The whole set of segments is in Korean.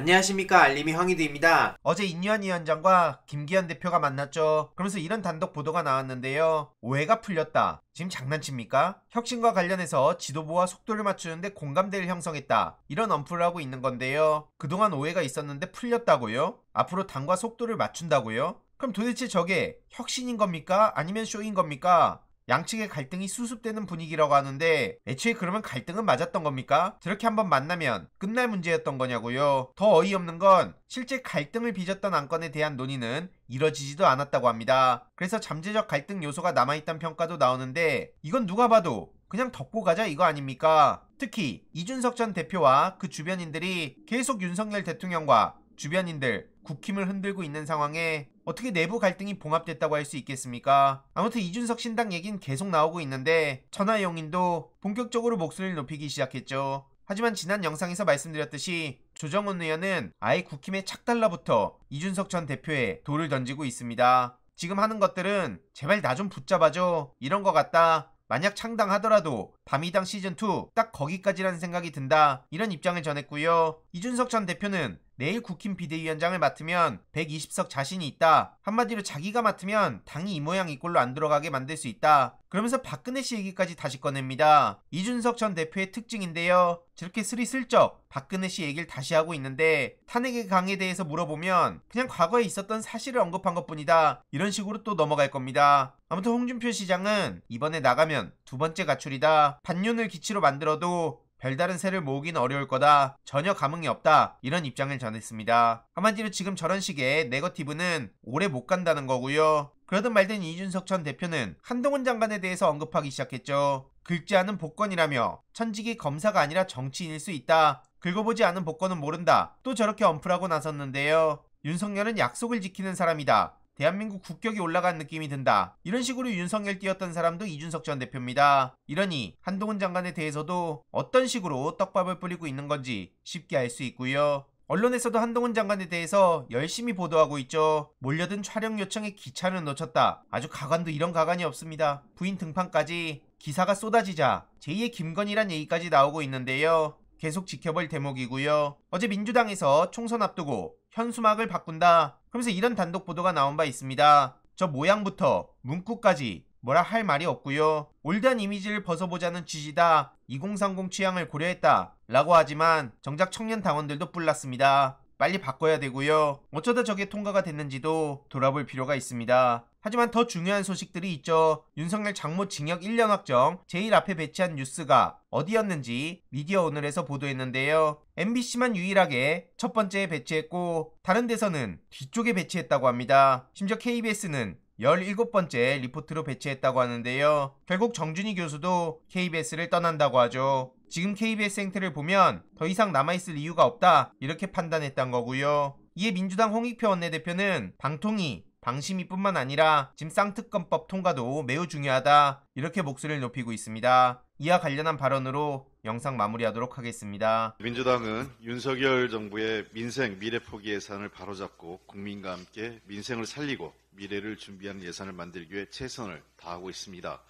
안녕하십니까 알림이 황희드입니다. 어제 인유한 위원장과 김기현 대표가 만났죠. 그러면서 이런 단독 보도가 나왔는데요. 오해가 풀렸다. 지금 장난칩니까? 혁신과 관련해서 지도부와 속도를 맞추는데 공감대를 형성했다. 이런 언플을 하고 있는 건데요. 그동안 오해가 있었는데 풀렸다고요? 앞으로 당과 속도를 맞춘다고요? 그럼 도대체 저게 혁신인 겁니까? 아니면 쇼인 겁니까? 양측의 갈등이 수습되는 분위기라고 하는데 애초에 그러면 갈등은 맞았던 겁니까? 저렇게 한번 만나면 끝날 문제였던 거냐고요. 더 어이없는 건 실제 갈등을 빚었던 안건에 대한 논의는 이뤄지지도 않았다고 합니다. 그래서 잠재적 갈등 요소가 남아있던 평가도 나오는데 이건 누가 봐도 그냥 덮고 가자 이거 아닙니까? 특히 이준석 전 대표와 그 주변인들이 계속 윤석열 대통령과 주변인들 국힘을 흔들고 있는 상황에 어떻게 내부 갈등이 봉합됐다고 할 수 있겠습니까? 아무튼 이준석 신당 얘기는 계속 나오고 있는데 천하영인도 본격적으로 목소리를 높이기 시작했죠. 하지만 지난 영상에서 말씀드렸듯이 조정훈 의원은 아예 국힘의 착달라부터 이준석 전 대표에 돌을 던지고 있습니다. 지금 하는 것들은 제발 나 좀 붙잡아줘 이런 것 같다. 만약 창당하더라도 밤이당 시즌2 딱 거기까지라는 생각이 든다 이런 입장을 전했고요. 이준석 전 대표는 내일 국힘 비대위원장을 맡으면 120석 자신이 있다. 한마디로 자기가 맡으면 당이 이 모양 이 꼴로 안 들어가게 만들 수 있다. 그러면서 박근혜 씨 얘기까지 다시 꺼냅니다. 이준석 전 대표의 특징인데요. 저렇게 스리슬쩍 박근혜 씨 얘기를 다시 하고 있는데 탄핵의 강에 대해서 물어보면 그냥 과거에 있었던 사실을 언급한 것 뿐이다. 이런 식으로 또 넘어갈 겁니다. 아무튼 홍준표 시장은 이번에 나가면 두 번째 가출이다. 반윤을 기치로 만들어도 별다른 새를 모으긴 어려울 거다. 전혀 감흥이 없다. 이런 입장을 전했습니다. 한마디로 지금 저런 식의 네거티브는 오래 못 간다는 거고요. 그러든 말든 이준석 전 대표는 한동훈 장관에 대해서 언급하기 시작했죠. 긁지 않은 복권이라며 천직이 검사가 아니라 정치인일 수 있다. 긁어보지 않은 복권은 모른다. 또 저렇게 언플하고 나섰는데요. 윤석열은 약속을 지키는 사람이다. 대한민국 국격이 올라간 느낌이 든다. 이런 식으로 윤석열 뛰었던 사람도 이준석 전 대표입니다. 이러니 한동훈 장관에 대해서도 어떤 식으로 떡밥을 뿌리고 있는 건지 쉽게 알 수 있고요. 언론에서도 한동훈 장관에 대해서 열심히 보도하고 있죠. 몰려든 촬영 요청에 기차를 놓쳤다. 아주 가관도 이런 가관이 없습니다. 부인 등판까지 기사가 쏟아지자 제2의 김건희란 얘기까지 나오고 있는데요. 계속 지켜볼 대목이고요. 어제 민주당에서 총선 앞두고 현수막을 바꾼다. 그러면서 이런 단독 보도가 나온 바 있습니다. 저 모양부터 문구까지 뭐라 할 말이 없고요. 올드한 이미지를 벗어보자는 취지다. 2030 취향을 고려했다. 라고 하지만 정작 청년 당원들도 뿔났습니다. 빨리 바꿔야 되고요. 어쩌다 저게 통과가 됐는지도 돌아볼 필요가 있습니다. 하지만 더 중요한 소식들이 있죠. 윤석열 장모 징역 1년 확정, 제일 앞에 배치한 뉴스가 어디였는지 미디어 오늘에서 보도했는데요. MBC만 유일하게 첫 번째에 배치했고 다른 데서는 뒤쪽에 배치했다고 합니다. 심지어 KBS는 17번째 리포트로 배치했다고 하는데요. 결국 정준희 교수도 KBS를 떠난다고 하죠. 지금 KBS 행태를 보면 더 이상 남아있을 이유가 없다 이렇게 판단했던 거고요. 이에 민주당 홍익표 원내대표는 방통위, 방심위뿐만 아니라 지금 쌍특검법 통과도 매우 중요하다 이렇게 목소리를 높이고 있습니다. 이와 관련한 발언으로 영상 마무리하도록 하겠습니다. 민주당은 윤석열 정부의 민생 미래 포기 예산을 바로잡고 국민과 함께 민생을 살리고 미래를 준비하는 예산을 만들기 위해 최선을 다하고 있습니다.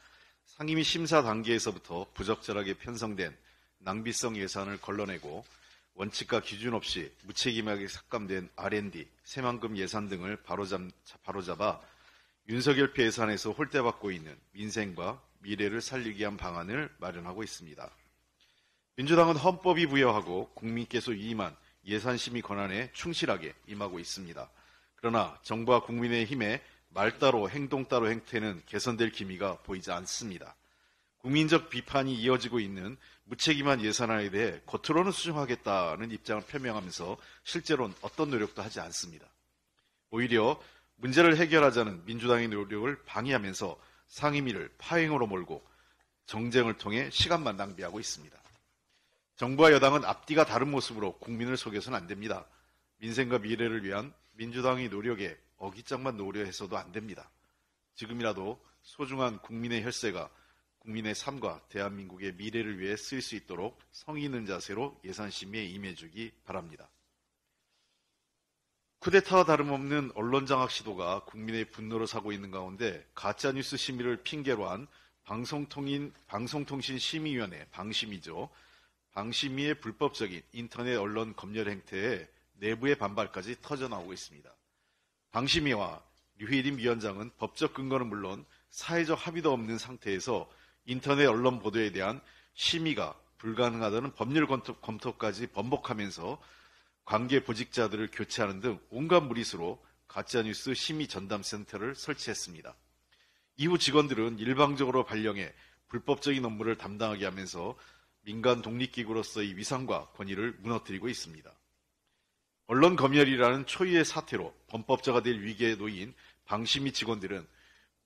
상임위 심사 단계에서부터 부적절하게 편성된 낭비성 예산을 걸러내고 원칙과 기준 없이 무책임하게 삭감된 R&D, 새만금 예산 등을 바로잡, 바로아 윤석열 피 예산에서 홀대받고 있는 민생과 미래를 살리기 위한 방안을 마련하고 있습니다. 민주당은 헌법이 부여하고 국민께서 위임한 예산심의 권한에 충실하게 임하고 있습니다. 그러나 정부와 국민의 힘의 말 따로 행동 따로 행태는 개선될 기미가 보이지 않습니다. 국민적 비판이 이어지고 있는 무책임한 예산안에 대해 겉으로는 수정하겠다는 입장을 표명하면서 실제로는 어떤 노력도 하지 않습니다. 오히려 문제를 해결하자는 민주당의 노력을 방해하면서 상임위를 파행으로 몰고 정쟁을 통해 시간만 낭비하고 있습니다. 정부와 여당은 앞뒤가 다른 모습으로 국민을 속여서는 안 됩니다. 민생과 미래를 위한 민주당의 노력에 어깃장만 노려해서도 안 됩니다. 지금이라도 소중한 국민의 혈세가 국민의 삶과 대한민국의 미래를 위해 쓰일 수 있도록 성의 있는 자세로 예산심의에 임해주기 바랍니다. 쿠데타와 다름없는 언론장악 시도가 국민의 분노를 사고 있는 가운데 가짜뉴스 심의를 핑계로 한 방송통인, 방송통신심의위원회 방심이죠. 방심위의 불법적인 인터넷 언론 검열 행태에 내부의 반발까지 터져나오고 있습니다. 방심위와 류희림 위원장은 법적 근거는 물론 사회적 합의도 없는 상태에서 인터넷 언론 보도에 대한 심의가 불가능하다는 법률 검토, 까지 번복하면서 관계 보직자들을 교체하는 등 온갖 무리수로 가짜뉴스 심의 전담센터를 설치했습니다. 이후 직원들은 일방적으로 발령해 불법적인 업무를 담당하게 하면서 민간 독립기구로서의 위상과 권위를 무너뜨리고 있습니다. 언론 검열이라는 초유의 사태로 범법자가 될 위기에 놓인 방심이 직원들은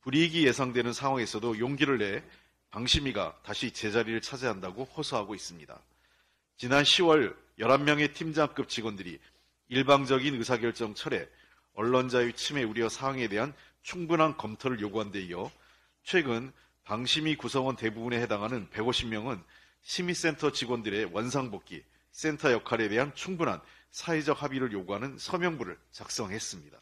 불이익이 예상되는 상황에서도 용기를 내 방심이가 다시 제자리를 차지 한다고 호소하고 있습니다. 지난 10월 11명의 팀장급 직원들이 일방적인 의사결정 철회, 언론자유 침해 우려 사항에 대한 충분한 검토를 요구한 데 이어 최근 방심이 구성원 대부분에 해당하는 150명은 심의센터 직원들의 원상복귀, 센터 역할에 대한 충분한 사회적 합의를 요구하는 서명부를 작성했습니다.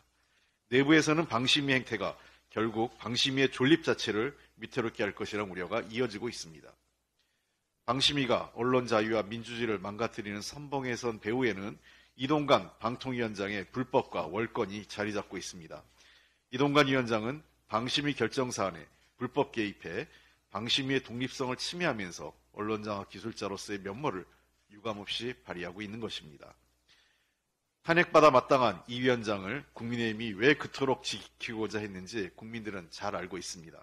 내부에서는 방심위 행태가 결국 방심위의 존립 자체를 밑태로게할 것이란 우려가 이어지고 있습니다. 방심위가 언론 자유와 민주주의를 망가뜨리는 선봉에선 배후에는 이동관 방통위원장의 불법과 월권이 자리 잡고 있습니다. 이동관 위원장은 방심위 결정 사안에 불법 개입해 방심위의 독립성을 침해하면서 언론장학 기술자로서의 면모를 유감없이 발휘하고 있는 것입니다. 탄핵받아 마땅한 이 위원장을 국민의힘이 왜 그토록 지키고자 했는지 국민들은 잘 알고 있습니다.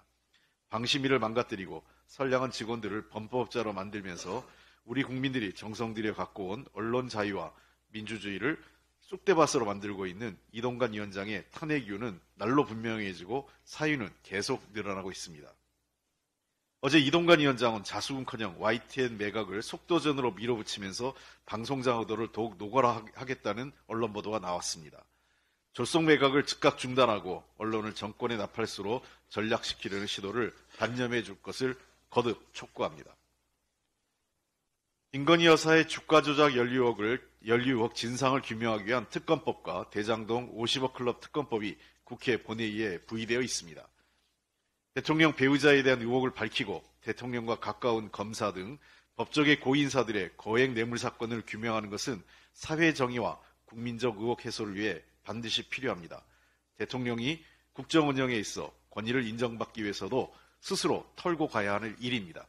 방심위를 망가뜨리고 선량한 직원들을 범법자로 만들면서 우리 국민들이 정성들여 갖고 온 언론 자유와 민주주의를 쑥대밭으로 만들고 있는 이동관 위원장의 탄핵 이유는 날로 분명해지고 사유는 계속 늘어나고 있습니다. 어제 이동관 위원장은 자수군커녕 YTN 매각을 속도전으로 밀어붙이면서 방송 장악도를 더욱 노골화 하겠다는 언론 보도가 나왔습니다. 졸속 매각을 즉각 중단하고 언론을 정권의 나팔수로 전략시키려는 시도를 단념해 줄 것을 거듭 촉구합니다. 인건희 여사의 주가 조작 연류 의을 연류 의 진상을 규명하기 위한 특검법과 대장동 50억 클럽 특검법이 국회 본회의에 부의되어 있습니다. 대통령 배우자에 대한 의혹을 밝히고 대통령과 가까운 검사 등 법적의 고인사들의 거액 뇌물 사건을 규명하는 것은 사회 정의와 국민적 의혹 해소를 위해 반드시 필요합니다. 대통령이 국정 운영에 있어 권위를 인정받기 위해서도 스스로 털고 가야 하는 일입니다.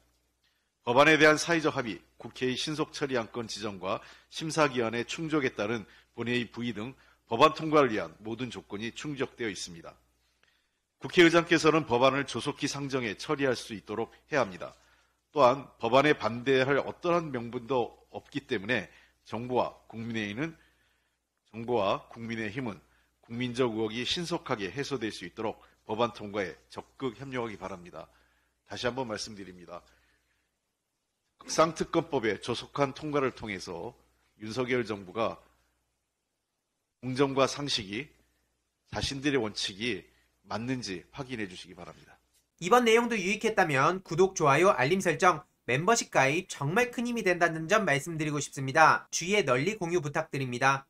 법안에 대한 사회적 합의, 국회의 신속 처리 안건 지정과 심사기한의 충족에 따른 본회의 부의 등 법안 통과를 위한 모든 조건이 충족되어 있습니다. 국회의장께서는 법안을 조속히 상정해 처리할 수 있도록 해야 합니다. 또한 법안에 반대할 어떠한 명분도 없기 때문에 정부와 국민의힘은 정부와 국민의힘은 국민적 의혹이 신속하게 해소될 수 있도록 법안 통과에 적극 협력하기 바랍니다. 다시 한번 말씀드립니다. 극상특검법의 조속한 통과를 통해서 윤석열 정부가 공정과 상식이 자신들의 원칙이 맞는지 확인해 주시기 바랍니다. 이번 내용도 유익했다면 구독, 좋아요, 알림 설정, 멤버십 가입 정말 큰 힘이 된다는 점 말씀드리고 싶습니다. 주위에 널리 공유 부탁드립니다.